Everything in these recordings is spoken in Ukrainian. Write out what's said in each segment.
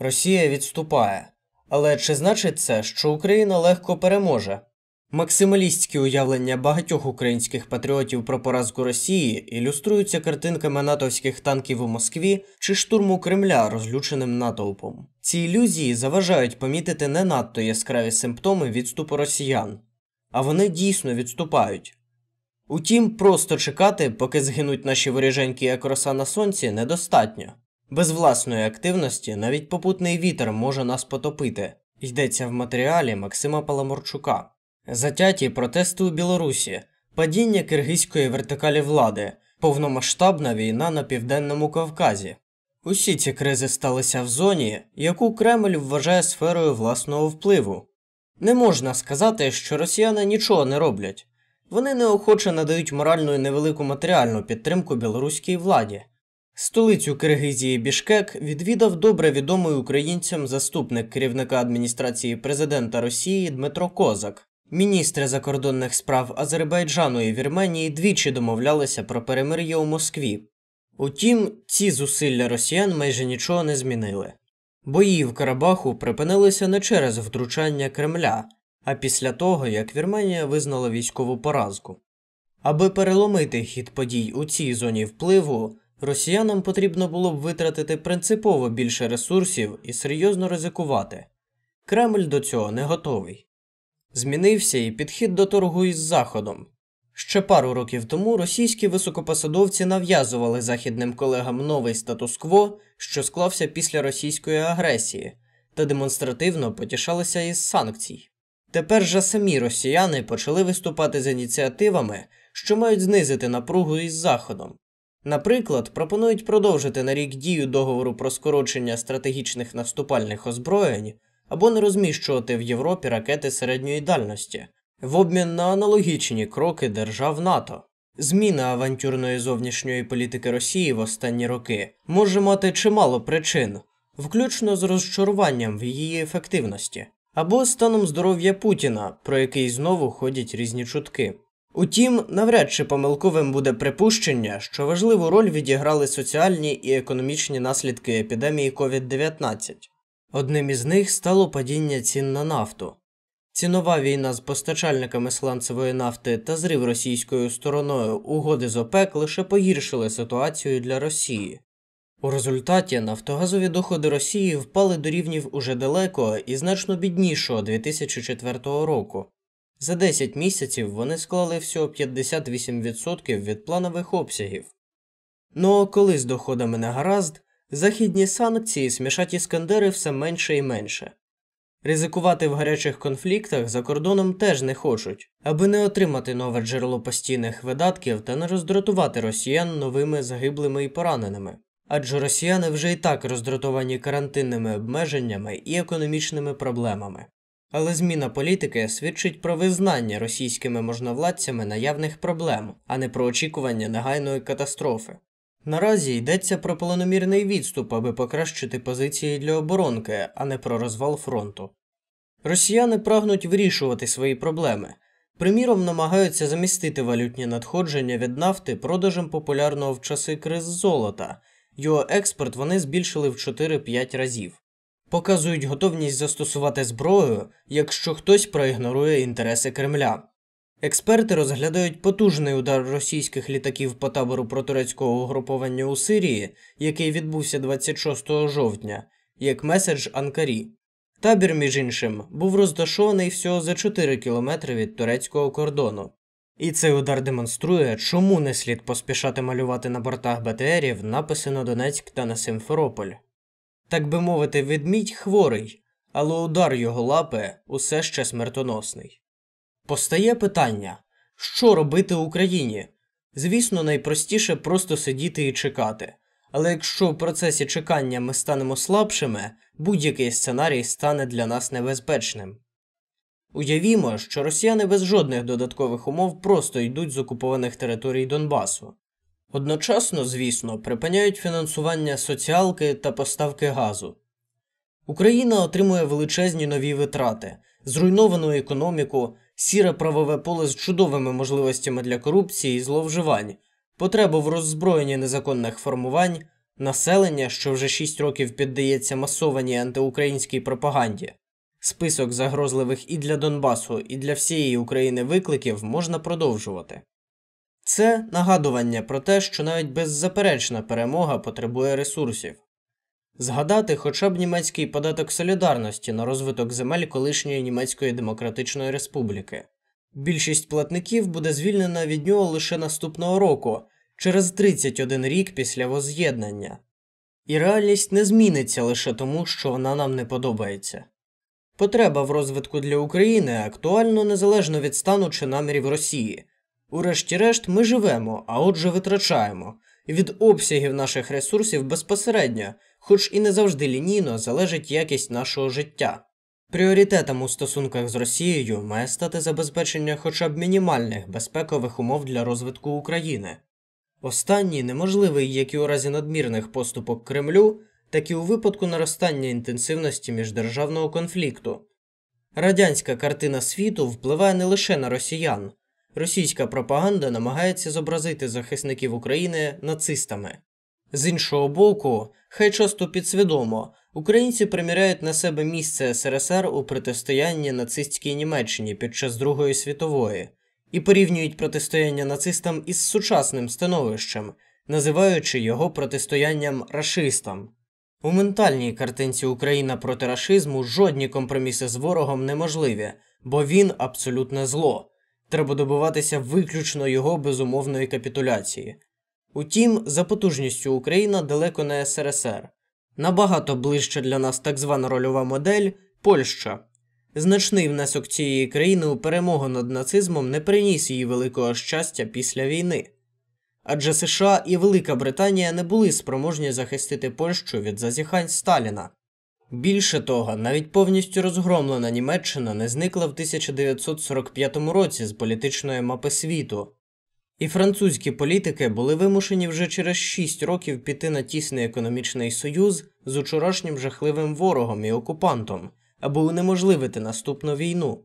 Росія відступає. Але чи значить це, що Україна легко переможе? Максималістські уявлення багатьох українських патріотів про поразку Росії ілюструються картинками натовських танків у Москві чи штурму Кремля розлюченим натовпом. Ці ілюзії заважають помітити не надто яскраві симптоми відступу росіян, а вони дійсно відступають. Утім, просто чекати, поки згинуть наші воріженьки як роса на сонці, недостатньо. Без власної активності навіть попутний вітер може нас потопити, йдеться в матеріалі Максима Паламорчука. Затяті протести у Білорусі, падіння киргизької вертикалі влади, повномасштабна війна на південному Кавказі. Усі ці кризи сталися в зоні, яку Кремль вважає сферою власного впливу. Не можна сказати, що росіяни нічого не роблять, вони неохоче надають моральну і невелику матеріальну підтримку білоруській владі. Столицю Киргизії Бішкек відвідав добре відомий українцям заступник керівника адміністрації президента Росії Дмитро Козак. Міністри закордонних справ Азербайджану і Вірменії двічі домовлялися про перемир'я у Москві. Утім, ці зусилля росіян майже нічого не змінили. Бої в Карабаху припинилися не через втручання Кремля, а після того, як Вірменія визнала військову поразку. Аби переломити хід подій у цій зоні впливу. Росіянам потрібно було б витратити принципово більше ресурсів і серйозно ризикувати. Кремль до цього не готовий. Змінився і підхід до торгу із Заходом. Ще пару років тому російські високопосадовці нав'язували західним колегам новий статус-кво, що склався після російської агресії, та демонстративно потішалися із санкцій. Тепер же самі росіяни почали виступати з ініціативами, що мають знизити напругу із Заходом. Наприклад, пропонують продовжити на рік дію договору про скорочення стратегічних наступальних озброєнь або не розміщувати в Європі ракети середньої дальності в обмін на аналогічні кроки держав НАТО. Зміна авантюрної зовнішньої політики Росії в останні роки може мати чимало причин, включно з розчаруванням в її ефективності або станом здоров'я Путіна, про який знову ходять різні чутки. Утім, навряд чи помилковим буде припущення, що важливу роль відіграли соціальні і економічні наслідки епідемії COVID-19. Одним із них стало падіння цін на нафту. Цінова війна з постачальниками сланцевої нафти та зрив російською стороною угоди з ОПЕК лише погіршили ситуацію для Росії. У результаті нафтогазові доходи Росії впали до рівнів уже далеко і значно біднішого 2004 року. За 10 місяців вони склали всього 58% від планових обсягів. Ну а коли з доходами не гаразд, західні санкції смішать іскандери все менше і менше. Ризикувати в гарячих конфліктах за кордоном теж не хочуть, аби не отримати нове джерело постійних видатків та не роздратувати росіян новими загиблими і пораненими. Адже росіяни вже і так роздратовані карантинними обмеженнями і економічними проблемами. Але зміна політики свідчить про визнання російськими можновладцями наявних проблем, а не про очікування негайної катастрофи. Наразі йдеться про планомірний відступ, аби покращити позиції для оборонки, а не про розвал фронту. Росіяни прагнуть вирішувати свої проблеми. Приміром, намагаються замістити валютні надходження від нафти продажем популярного в часи криз золота, його експорт вони збільшили в 4-5 разів показують готовність застосувати зброю, якщо хтось проігнорує інтереси Кремля. Експерти розглядають потужний удар російських літаків по табору протурецького угруповання у Сирії, який відбувся 26 жовтня, як меседж Анкарі. Табір, між іншим, був розташований всього за 4 кілометри від турецького кордону. І цей удар демонструє, чому не слід поспішати малювати на бортах БТРів написи на Донецьк та на Симферополь так би мовити, ведмідь хворий, але удар його лапи усе ще смертоносний. Постає питання, що робити Україні? Звісно, найпростіше просто сидіти і чекати. Але якщо в процесі чекання ми станемо слабшими, будь-який сценарій стане для нас небезпечним. Уявімо, що росіяни без жодних додаткових умов просто йдуть з окупованих територій Донбасу. Одночасно, звісно, припиняють фінансування соціалки та поставки газу. Україна отримує величезні нові витрати, зруйновану економіку, сіре правове поле з чудовими можливостями для корупції і зловживань, потребу в роззброєнні незаконних формувань, населення, що вже 6 років піддається масованій антиукраїнській пропаганді. Список загрозливих і для Донбасу, і для всієї України викликів можна продовжувати. Це нагадування про те, що навіть беззаперечна перемога потребує ресурсів. Згадати хоча б німецький податок солідарності на розвиток земель колишньої Німецької Демократичної Республіки. Більшість платників буде звільнена від нього лише наступного року, через 31 рік після воз'єднання, і реальність не зміниться лише тому, що вона нам не подобається. Потреба в розвитку для України актуальна незалежно від стану чи намірів Росії. Урешті-решт, ми живемо, а отже, витрачаємо. від обсягів наших ресурсів безпосередньо, хоч і не завжди лінійно, залежить якість нашого життя. Пріоритетом у стосунках з Росією має стати забезпечення хоча б мінімальних безпекових умов для розвитку України. Останній неможливий як і у разі надмірних поступок Кремлю, так і у випадку наростання інтенсивності міждержавного конфлікту. Радянська картина світу впливає не лише на росіян, Російська пропаганда намагається зобразити захисників України нацистами. З іншого боку, хай часто підсвідомо, українці приміряють на себе місце СРСР у протистоянні нацистській Німеччині під час Другої світової і порівнюють протистояння нацистам із сучасним становищем, називаючи його протистоянням расистам. У ментальній картинці Україна проти рашизму жодні компроміси з ворогом неможливі, бо він абсолютне зло треба добиватися виключно його безумовної капітуляції. Утім, за потужністю Україна далеко не СРСР, набагато ближче для нас так звана рольова модель Польща. Значний внесок цієї країни у перемогу над нацизмом не приніс її великого щастя після війни. Адже США і Велика Британія не були спроможні захистити Польщу від зазіхань Сталіна, Більше того, навіть повністю розгромлена Німеччина не зникла в 1945 році з політичної мапи світу, і французькі політики були вимушені вже через 6 років піти на тісний економічний союз з учорашнім жахливим ворогом і окупантом, аби унеможливити наступну війну.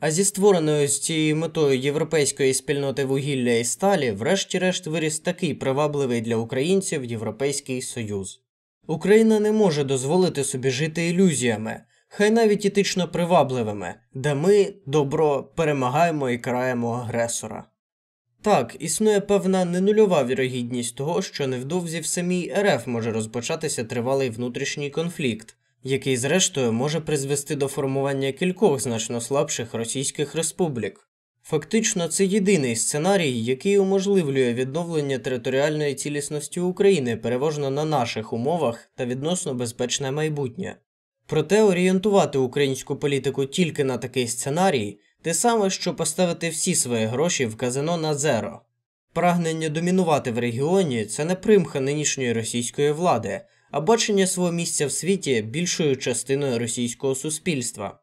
А зі створеною з цією метою європейської спільноти вугілля і сталі, врешті-решт, виріс такий привабливий для українців Європейський Союз. Україна не може дозволити собі жити ілюзіями, хай навіть етично привабливими, де ми добро перемагаємо і караємо агресора. Так, існує певна ненульова вірогідність того, що невдовзі в самій РФ може розпочатися тривалий внутрішній конфлікт, який, зрештою, може призвести до формування кількох значно слабших російських республік. Фактично, це єдиний сценарій, який уможливлює відновлення територіальної цілісності України переважно на наших умовах та відносно безпечне майбутнє. Проте орієнтувати українську політику тільки на такий сценарій те саме, що поставити всі свої гроші в казино на зеро. Прагнення домінувати в регіоні це не примха нинішньої російської влади, а бачення свого місця в світі більшою частиною російського суспільства.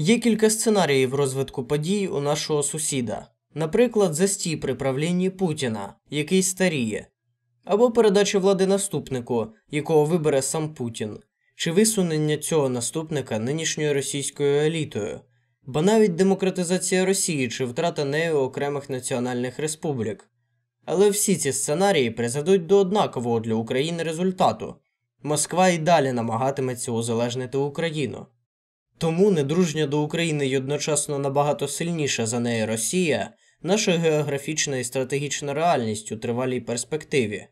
Є кілька сценаріїв розвитку подій у нашого сусіда, наприклад, застій при правлінні Путіна, який старіє, або передача влади наступнику, якого вибере сам Путін, чи висунення цього наступника нинішньою російською елітою, бо навіть демократизація Росії чи втрата нею окремих національних республік. Але всі ці сценарії призведуть до однакового для України результату Москва і далі намагатиметься узалежнити Україну. Тому недружня до України й одночасно набагато сильніша за неї Росія, наша географічна і стратегічна реальність у тривалій перспективі.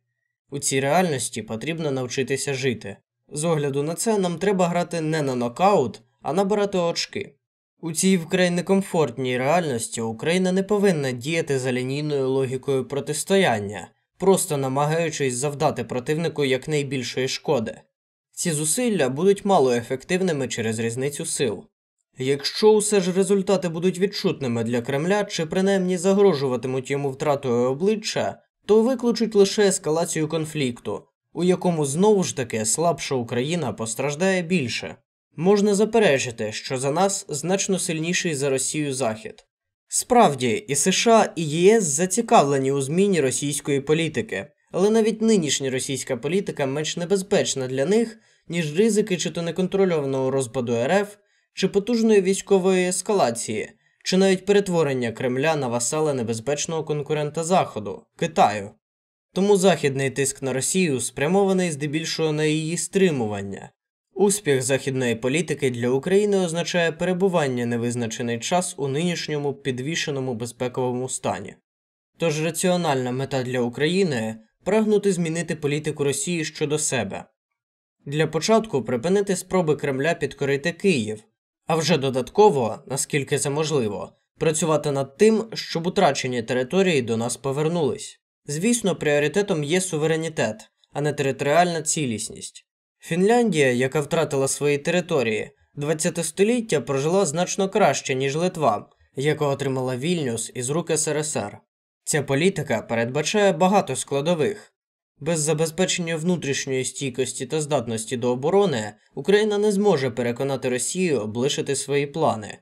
У цій реальності потрібно навчитися жити. З огляду на це нам треба грати не на нокаут, а набирати очки. У цій вкрай некомфортній реальності Україна не повинна діяти за лінійною логікою протистояння, просто намагаючись завдати противнику якнайбільшої шкоди. Ці зусилля будуть мало ефективними через різницю сил. Якщо усе ж результати будуть відчутними для Кремля чи принаймні загрожуватимуть йому втратою обличчя, то викличуть лише ескалацію конфлікту, у якому знову ж таки слабша Україна постраждає більше. Можна заперечити, що за нас значно сильніший за Росію Захід. Справді, і США, і ЄС зацікавлені у зміні російської політики, але навіть нинішня російська політика менш небезпечна для них, ніж ризики чи то неконтрольованого розпаду РФ, чи потужної військової ескалації, чи навіть перетворення Кремля на васала небезпечного конкурента Заходу Китаю. Тому західний тиск на Росію спрямований здебільшого на її стримування. Успіх західної політики для України означає перебування невизначений час у нинішньому підвішеному безпековому стані. Тож раціональна мета для України прагнути змінити політику Росії щодо себе, для початку припинити спроби Кремля підкорити Київ, а вже додатково, наскільки це можливо, працювати над тим, щоб утрачені території до нас повернулись. Звісно, пріоритетом є суверенітет, а не територіальна цілісність. Фінляндія, яка втратила свої території, 20 століття прожила значно краще, ніж Литва, яка отримала вільнюс із рук СРСР. Ця політика передбачає багато складових. Без забезпечення внутрішньої стійкості та здатності до оборони Україна не зможе переконати Росію облишити свої плани.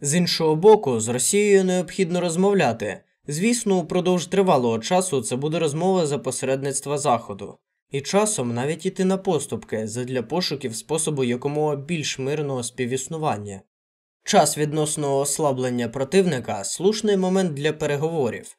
З іншого боку, з Росією необхідно розмовляти. Звісно, упродовж тривалого часу це буде розмова за посередництва Заходу, і часом навіть іти на поступки задля пошуків способу якомога більш мирного співіснування. Час відносного ослаблення противника слушний момент для переговорів.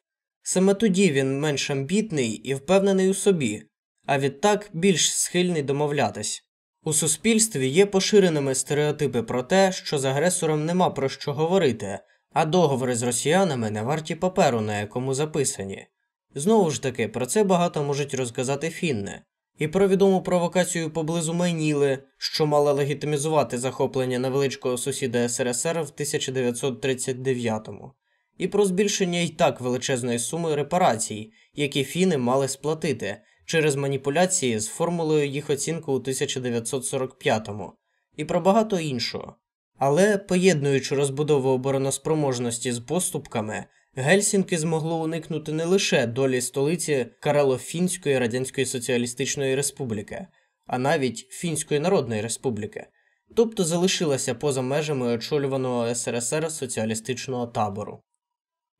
Саме тоді він менш амбітний і впевнений у собі, а відтак більш схильний домовлятись. У суспільстві є поширеними стереотипи про те, що з агресором нема про що говорити, а договори з росіянами не варті паперу, на якому записані. Знову ж таки, про це багато можуть розказати фінне, і про відому провокацію поблизу Майніли, що мала легітимізувати захоплення невеличкого сусіда СРСР в 1939 му і про збільшення й так величезної суми репарацій, які фіни мали сплатити через маніпуляції з формулою їх оцінку у 1945-му, і про багато іншого. Але, поєднуючи розбудову обороноспроможності з поступками, Гельсінки змогло уникнути не лише долі столиці Карело-Фінської Радянської Соціалістичної Республіки, а навіть Фінської Народної Республіки, тобто залишилася поза межами очолюваного СРСР соціалістичного табору.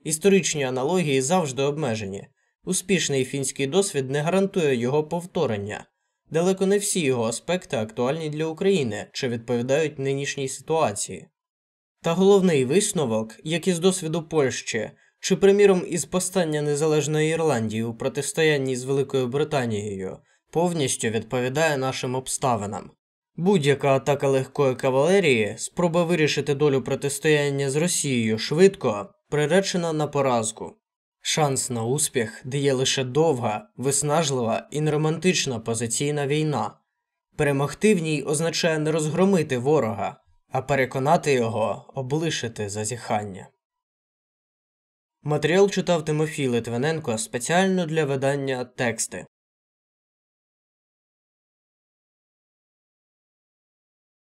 Історичні аналогії завжди обмежені. Успішний фінський досвід не гарантує його повторення. Далеко не всі його аспекти актуальні для України чи відповідають нинішній ситуації. Та головний висновок, як із досвіду Польщі, чи приміром із постання Незалежної Ірландії у протистоянні з Великою Британією, повністю відповідає нашим обставинам. Будь-яка атака легкої кавалерії, спроба вирішити долю протистояння з Росією швидко приречена на поразку. Шанс на успіх дає лише довга, виснажлива і неромантична позиційна війна. Перемогти в ній означає не розгромити ворога, а переконати його облишити зазіхання. Матеріал читав Тимофій Литвиненко спеціально для видання тексти.